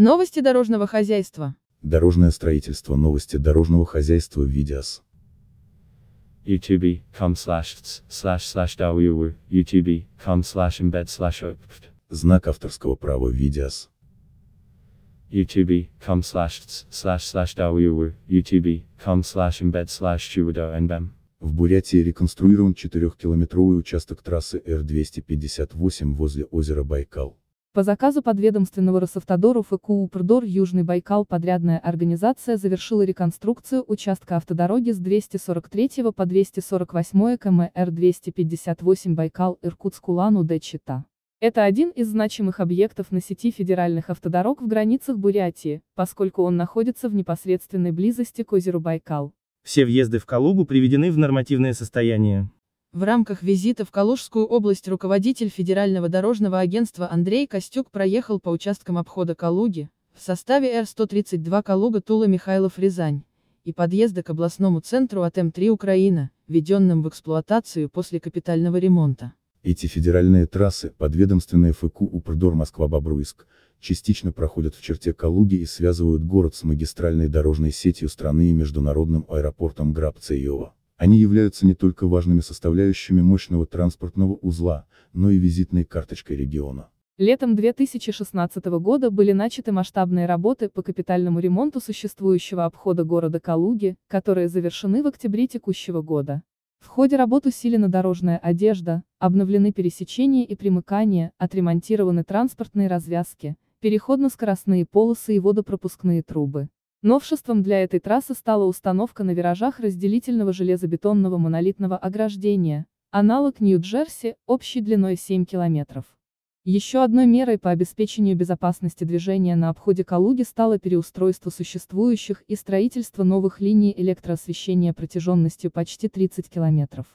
Новости дорожного хозяйства. Дорожное строительство. Новости дорожного хозяйства. Видеос. youtube.com embed slash Знак авторского права. Видеос youtube.com embed slash В Бурятии реконструирован 4-километровый участок трассы Р-258 возле озера Байкал. По заказу подведомственного Росавтодору ФКУ УПРДОР Южный Байкал подрядная организация завершила реконструкцию участка автодороги с 243 по 248 км Р-258 Байкал-Иркутск-Улан-Удэ Чита. Это один из значимых объектов на сети федеральных автодорог в границах Бурятии, поскольку он находится в непосредственной близости к озеру Байкал. Все въезды в Калугу приведены в нормативное состояние. В рамках визита в Калужскую область руководитель Федерального дорожного агентства Андрей Костюк проехал по участкам обхода Калуги, в составе Р-132 Калуга-Тула-Михайлов-Рязань, и подъезда к областному центру от М3 Украина, введенным в эксплуатацию после капитального ремонта. Эти федеральные трассы, подведомственные ФКУ УПРДОР Москва-Бобруйск, частично проходят в черте Калуги и связывают город с магистральной дорожной сетью страны и международным аэропортом Грабцеева. Они являются не только важными составляющими мощного транспортного узла, но и визитной карточкой региона. Летом 2016 года были начаты масштабные работы по капитальному ремонту существующего обхода города Калуги, которые завершены в октябре текущего года. В ходе работ усилена дорожная одежда, обновлены пересечения и примыкания, отремонтированы транспортные развязки, переходно-скоростные полосы и водопропускные трубы. Новшеством для этой трассы стала установка на виражах разделительного железобетонного монолитного ограждения, аналог Нью-Джерси, общей длиной 7 километров. Еще одной мерой по обеспечению безопасности движения на обходе Калуги стало переустройство существующих и строительство новых линий электроосвещения протяженностью почти 30 километров.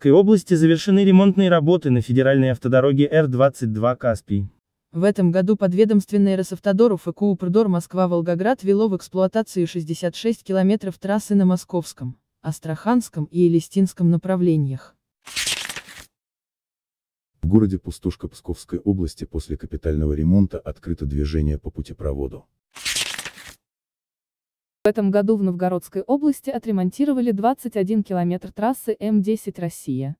Калининградской области завершены ремонтные работы на федеральной автодороге Р-22 «Каспий». В этом году подведомственное Росавтодору ФКУ «Продор Москва-Волгоград» вело в эксплуатацию 66 километров трассы на Московском, Астраханском и Элистинском направлениях. В городе Пустошка Псковской области после капитального ремонта открыто движение по путепроводу. В этом году в Новгородской области отремонтировали 21 километр трассы М10 Россия.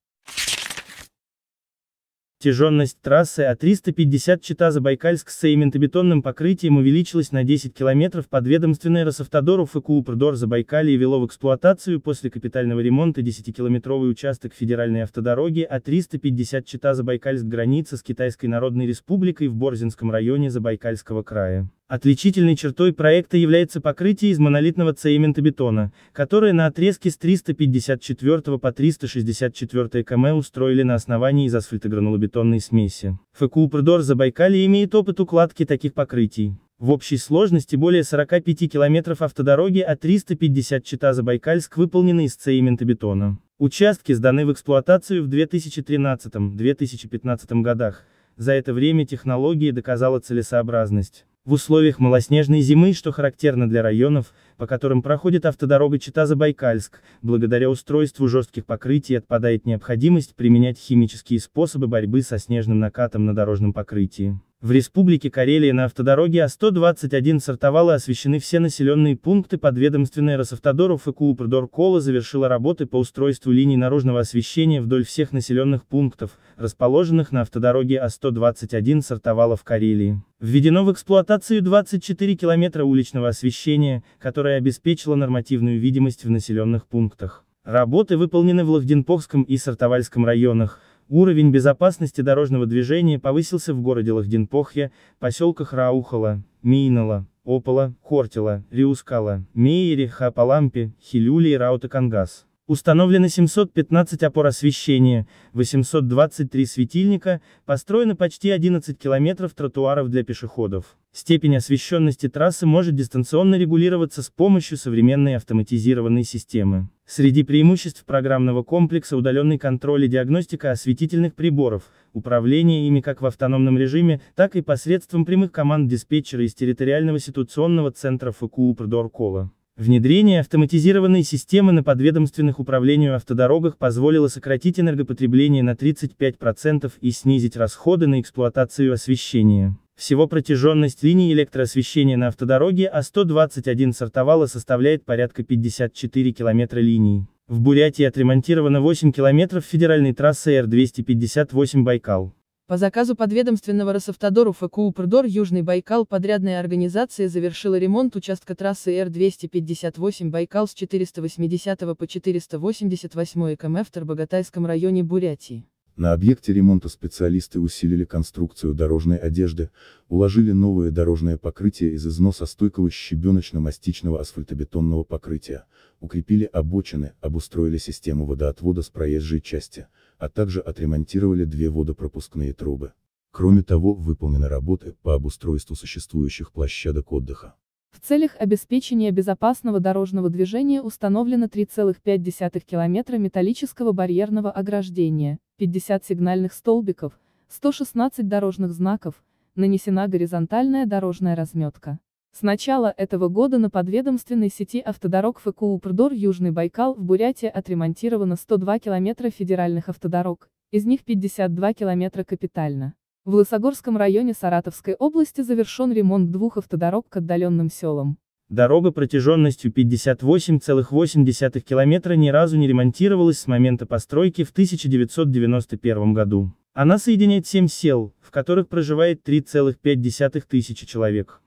Протяженность трассы А350 Чита-Забайкальск с цементобетонным покрытием увеличилась на 10 километров подведомственной Росавтодору ФКУ Продор Забайкалье ввело в эксплуатацию после капитального ремонта 10-километровый участок федеральной автодороги А350 Чита-Забайкальск граница с Китайской Народной Республикой в Борзинском районе Забайкальского края. Отличительной чертой проекта является покрытие из монолитного цементобетона, которое на отрезке с 354 по 364 км устроили на основании из асфальтогранулобетонной смеси. ФКУ «Придор» Забайкалье имеет опыт укладки таких покрытий. В общей сложности более 45 километров автодороги от 350 чита Забайкальск выполнены из цементобетона. Участки сданы в эксплуатацию в 2013-2015 годах. За это время технология доказала целесообразность. В условиях малоснежной зимы, что характерно для районов, по которым проходит автодорога Чита-Забайкальск, благодаря устройству жестких покрытий отпадает необходимость применять химические способы борьбы со снежным накатом на дорожном покрытии. В Республике Карелия на автодороге А121 сортовало освещены все населенные пункты подведомственной Росавтодору ФКУ Продоркола завершила работы по устройству линий наружного освещения вдоль всех населенных пунктов, расположенных на автодороге А121 сортовало в Карелии. Введено в эксплуатацию 24 километра уличного освещения, которое обеспечило нормативную видимость в населенных пунктах. Работы выполнены в Лахденповском и Сартовальском районах, Уровень безопасности дорожного движения повысился в городе Лахдинпохья, поселках Раухала, Мейнала, Опола, Хортила, Риускала, Мейере, Хапалампе, Хилюли и Раутакангас. Установлено 715 опор освещения, 823 светильника, построено почти 11 километров тротуаров для пешеходов. Степень освещенности трассы может дистанционно регулироваться с помощью современной автоматизированной системы. Среди преимуществ программного комплекса удаленный контроль и диагностика осветительных приборов, управление ими как в автономном режиме, так и посредством прямых команд диспетчера из территориального ситуационного центра ФКУ Продоркола. Внедрение автоматизированной системы на подведомственных управлению автодорогах позволило сократить энергопотребление на 35% и снизить расходы на эксплуатацию освещения. Всего протяженность линии электроосвещения на автодороге А121 сортовала составляет порядка 54 километра линий. В Бурятии отремонтировано 8 километров федеральной трассы Р-258 Байкал. По заказу подведомственного Росавтодору ФКУ «Прдор» Южный Байкал подрядная организация завершила ремонт участка трассы Р-258 Байкал с 480 по 488 км в Тарбагатайском районе Бурятии. На объекте ремонта специалисты усилили конструкцию дорожной одежды, уложили новое дорожное покрытие из износостойкого щебеночно-мастичного асфальтобетонного покрытия, укрепили обочины, обустроили систему водоотвода с проезжей части, а также отремонтировали две водопропускные трубы. Кроме того, выполнены работы по обустройству существующих площадок отдыха. В целях обеспечения безопасного дорожного движения установлено 3,5 километра металлического барьерного ограждения, 50 сигнальных столбиков, 116 дорожных знаков, нанесена горизонтальная дорожная разметка. С начала этого года на подведомственной сети автодорог ФКУ Прдор Южный Байкал в Бурятии отремонтировано 102 километра федеральных автодорог, из них 52 километра капитально. В Лысогорском районе Саратовской области завершен ремонт двух автодорог к отдаленным селам. Дорога протяженностью 58,8 километра ни разу не ремонтировалась с момента постройки в 1991 году. Она соединяет 7 сел, в которых проживает 3,5 тысячи человек.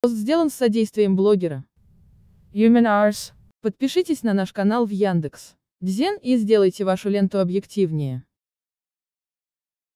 Пост сделан с содействием блогера. Human Arts. Подпишитесь на наш канал в Яндекс. Дзен и сделайте вашу ленту объективнее.